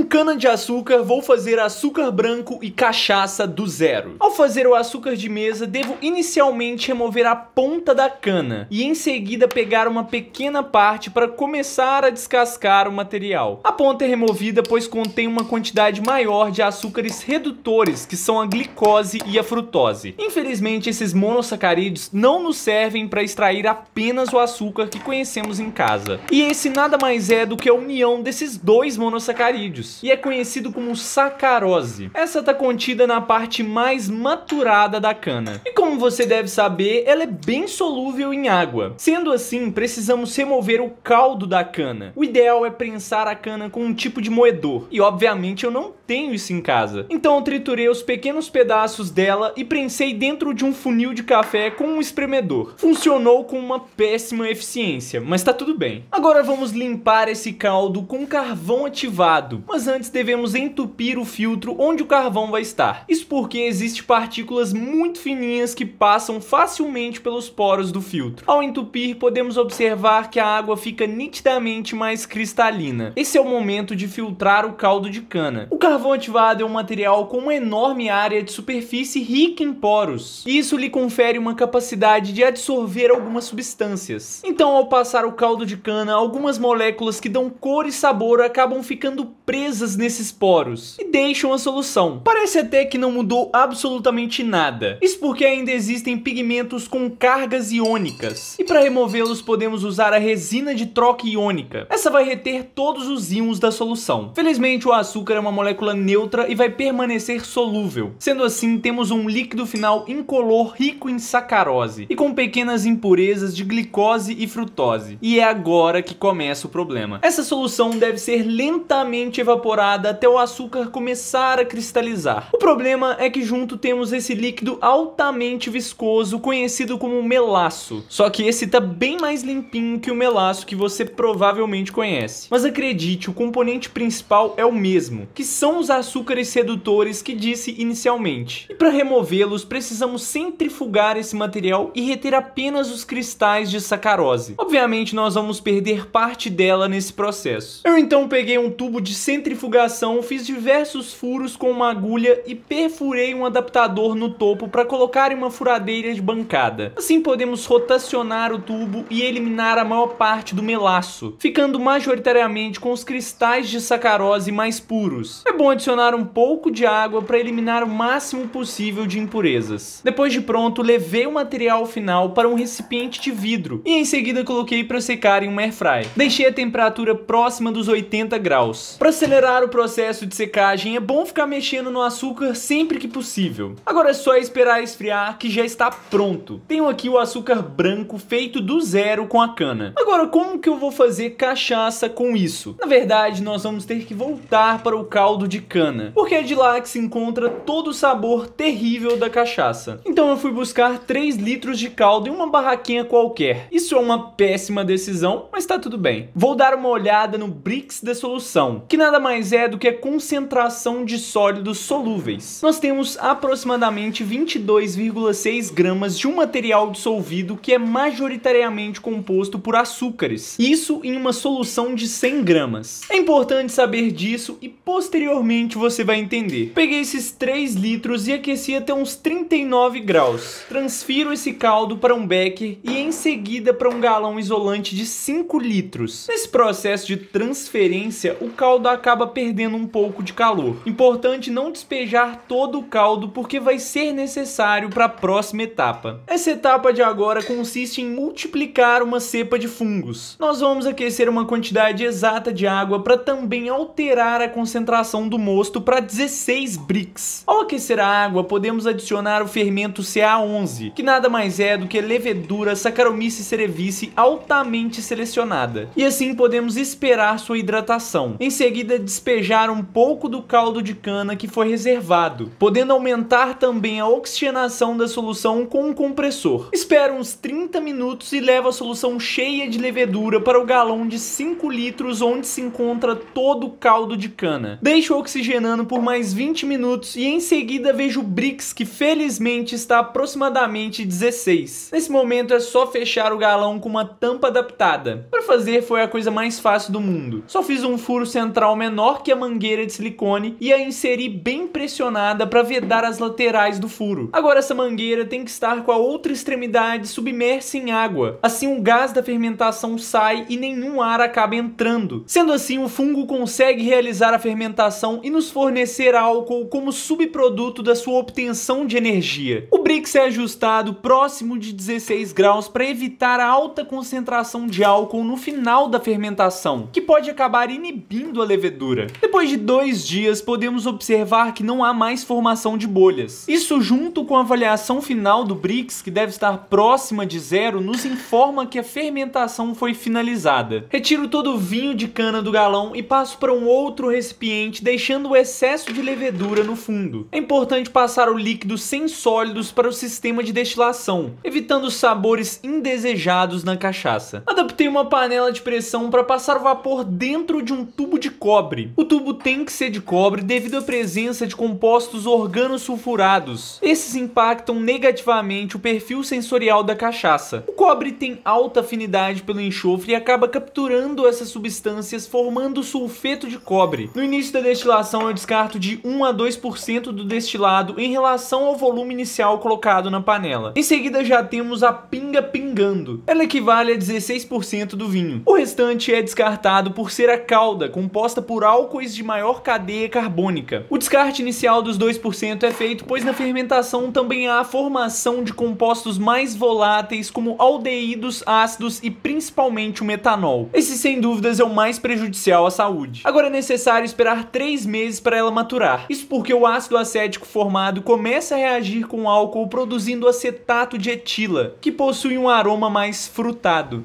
Com cana de açúcar, vou fazer açúcar branco e cachaça do zero. Ao fazer o açúcar de mesa, devo inicialmente remover a ponta da cana e em seguida pegar uma pequena parte para começar a descascar o material. A ponta é removida pois contém uma quantidade maior de açúcares redutores, que são a glicose e a frutose. Infelizmente, esses monossacarídeos não nos servem para extrair apenas o açúcar que conhecemos em casa. E esse nada mais é do que a união desses dois monossacarídeos e é conhecido como sacarose. Essa está contida na parte mais maturada da cana. E como você deve saber, ela é bem solúvel em água. Sendo assim, precisamos remover o caldo da cana. O ideal é prensar a cana com um tipo de moedor. E obviamente eu não tenho isso em casa. Então eu triturei os pequenos pedaços dela e prensei dentro de um funil de café com um espremedor. Funcionou com uma péssima eficiência, mas tá tudo bem. Agora vamos limpar esse caldo com carvão ativado, mas antes devemos entupir o filtro onde o carvão vai estar. Isso porque existem partículas muito fininhas que passam facilmente pelos poros do filtro. Ao entupir, podemos observar que a água fica nitidamente mais cristalina. Esse é o momento de filtrar o caldo de cana. O carvão carvão ativado é um material com uma enorme área de superfície rica em poros. Isso lhe confere uma capacidade de absorver algumas substâncias. Então, ao passar o caldo de cana, algumas moléculas que dão cor e sabor acabam ficando presas nesses poros e deixam a solução. Parece até que não mudou absolutamente nada. Isso porque ainda existem pigmentos com cargas iônicas. E para removê-los podemos usar a resina de troca iônica. Essa vai reter todos os íons da solução. Felizmente o açúcar é uma molécula neutra e vai permanecer solúvel. Sendo assim, temos um líquido final incolor rico em sacarose e com pequenas impurezas de glicose e frutose. E é agora que começa o problema. Essa solução deve ser lentamente evaporada até o açúcar começar a cristalizar. O problema é que junto temos esse líquido altamente viscoso conhecido como melaço. Só que esse tá bem mais limpinho que o melaço que você provavelmente conhece. Mas acredite, o componente principal é o mesmo, que são os açúcares sedutores que disse inicialmente. E para removê-los, precisamos centrifugar esse material e reter apenas os cristais de sacarose. Obviamente, nós vamos perder parte dela nesse processo. Eu então peguei um tubo de centrifugação, fiz diversos furos com uma agulha e perfurei um adaptador no topo para colocar em uma furadeira de bancada. Assim podemos rotacionar o tubo e eliminar a maior parte do melaço, ficando majoritariamente com os cristais de sacarose mais puros. É bom adicionar um pouco de água para eliminar o máximo possível de impurezas. Depois de pronto, levei o material final para um recipiente de vidro e em seguida coloquei para secar em um airfry. Deixei a temperatura próxima dos 80 graus. Para acelerar o processo de secagem, é bom ficar mexendo no açúcar sempre que possível. Agora é só esperar esfriar que já está pronto. Tenho aqui o açúcar branco feito do zero com a cana. Agora, como que eu vou fazer cachaça com isso? Na verdade, nós vamos ter que voltar para o caldo de cana, porque é de lá que se encontra todo o sabor terrível da cachaça. Então eu fui buscar 3 litros de caldo em uma barraquinha qualquer. Isso é uma péssima decisão, mas tá tudo bem. Vou dar uma olhada no Brix da solução, que nada mais é do que a concentração de sólidos solúveis. Nós temos aproximadamente 22,6 gramas de um material dissolvido que é majoritariamente composto por açúcares. Isso em uma solução de 100 gramas. É importante saber disso e posteriormente Provavelmente você vai entender. Peguei esses 3 litros e aqueci até uns 39 graus. Transfiro esse caldo para um becker e em seguida para um galão isolante de 5 litros. Nesse processo de transferência, o caldo acaba perdendo um pouco de calor. Importante não despejar todo o caldo porque vai ser necessário para a próxima etapa. Essa etapa de agora consiste em multiplicar uma cepa de fungos. Nós vamos aquecer uma quantidade exata de água para também alterar a concentração do mosto para 16 bricks. Ao aquecer a água, podemos adicionar o fermento CA11, que nada mais é do que levedura Saccharomyces cerevisiae altamente selecionada. E assim podemos esperar sua hidratação. Em seguida, despejar um pouco do caldo de cana que foi reservado, podendo aumentar também a oxigenação da solução com um compressor. Espera uns 30 minutos e leva a solução cheia de levedura para o galão de 5 litros onde se encontra todo o caldo de cana. Deixa o oxigenando por mais 20 minutos e em seguida vejo o Brix, que felizmente está aproximadamente 16. Nesse momento é só fechar o galão com uma tampa adaptada. Para fazer foi a coisa mais fácil do mundo. Só fiz um furo central menor que a mangueira de silicone e a inseri bem pressionada para vedar as laterais do furo. Agora essa mangueira tem que estar com a outra extremidade submersa em água. Assim o gás da fermentação sai e nenhum ar acaba entrando. Sendo assim, o fungo consegue realizar a fermentação e nos fornecer álcool como subproduto da sua obtenção de energia. O Brix é ajustado próximo de 16 graus para evitar a alta concentração de álcool no final da fermentação, que pode acabar inibindo a levedura. Depois de dois dias, podemos observar que não há mais formação de bolhas. Isso junto com a avaliação final do Brix, que deve estar próxima de zero, nos informa que a fermentação foi finalizada. Retiro todo o vinho de cana do galão e passo para um outro recipiente, deixando deixando o excesso de levedura no fundo. É importante passar o líquido sem sólidos para o sistema de destilação, evitando sabores indesejados na cachaça. Adaptei uma panela de pressão para passar o vapor dentro de um tubo de cobre. O tubo tem que ser de cobre devido à presença de compostos organosulfurados. Esses impactam negativamente o perfil sensorial da cachaça. O cobre tem alta afinidade pelo enxofre e acaba capturando essas substâncias formando sulfeto de cobre. No início da destilação destilação eu descarto de 1 a 2% do destilado em relação ao volume inicial colocado na panela. Em seguida já temos a pinga pingando. Ela equivale a 16% do vinho. O restante é descartado por ser a calda, composta por álcoois de maior cadeia carbônica. O descarte inicial dos 2% é feito pois na fermentação também há a formação de compostos mais voláteis como aldeídos, ácidos e principalmente o metanol. Esse sem dúvidas é o mais prejudicial à saúde. Agora é necessário esperar 3 3 meses para ela maturar. Isso porque o ácido acético formado começa a reagir com o álcool produzindo acetato de etila, que possui um aroma mais frutado.